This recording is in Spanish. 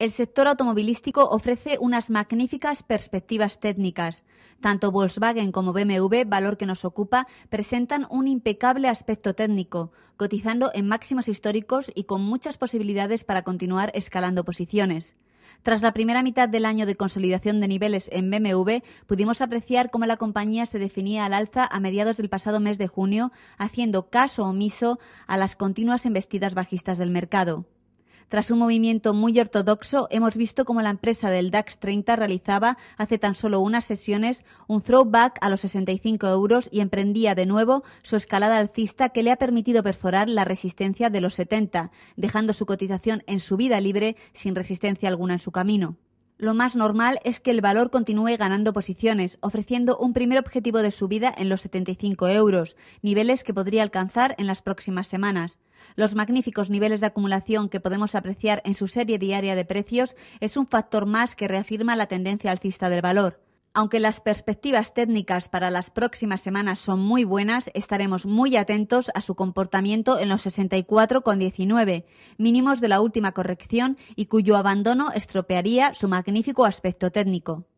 El sector automovilístico ofrece unas magníficas perspectivas técnicas. Tanto Volkswagen como BMW, valor que nos ocupa, presentan un impecable aspecto técnico, cotizando en máximos históricos y con muchas posibilidades para continuar escalando posiciones. Tras la primera mitad del año de consolidación de niveles en BMW, pudimos apreciar cómo la compañía se definía al alza a mediados del pasado mes de junio, haciendo caso omiso a las continuas embestidas bajistas del mercado. Tras un movimiento muy ortodoxo, hemos visto cómo la empresa del DAX 30 realizaba hace tan solo unas sesiones un throwback a los 65 euros y emprendía de nuevo su escalada alcista que le ha permitido perforar la resistencia de los 70, dejando su cotización en su vida libre sin resistencia alguna en su camino lo más normal es que el valor continúe ganando posiciones, ofreciendo un primer objetivo de subida en los 75 euros, niveles que podría alcanzar en las próximas semanas. Los magníficos niveles de acumulación que podemos apreciar en su serie diaria de precios es un factor más que reafirma la tendencia alcista del valor. Aunque las perspectivas técnicas para las próximas semanas son muy buenas, estaremos muy atentos a su comportamiento en los 64,19, mínimos de la última corrección y cuyo abandono estropearía su magnífico aspecto técnico.